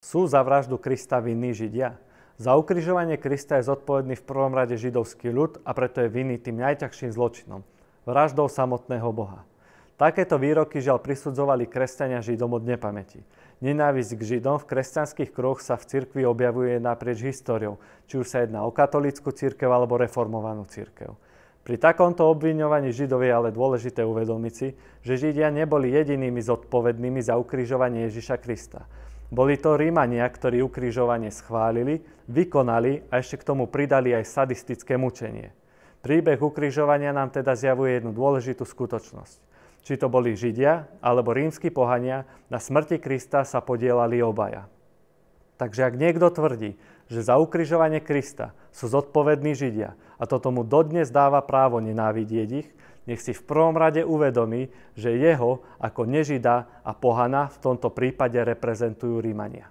Sú za vraždu Krista vinní Židia? Za ukrižovanie Krista je zodpovedný v prvom rade židovský ľud a preto je vinný tým najťažším zločinom – vraždou samotného Boha. Takéto výroky žiaľ prisudzovali kresťania Židom od nepamäti. Nenávisť k Židom v kresťanských kruhoch sa v cirkvi objavuje naprieč históriou, či už sa jedná o katolícku cirkev alebo reformovanú cirkev. Pri takomto obviňovaní Židov je ale dôležité uvedomiť si, že Židia neboli jedinými zodpovednými za ukrižovanie Ježiša Krista. Boli to Rímania, ktorí ukrižovanie schválili, vykonali a ešte k tomu pridali aj sadistické mučenie. Príbeh ukrižovania nám teda zjavuje jednu dôležitú skutočnosť. Či to boli Židia alebo rímsky pohania, na smrti Krista sa podielali obaja. Takže ak niekto tvrdí, že za ukrižovanie Krista sú zodpovední Židia a to tomu dodnes dáva právo nenávidieť ich, nech si v prvom rade uvedomí, že jeho ako nežida a pohana v tomto prípade reprezentujú Rímania.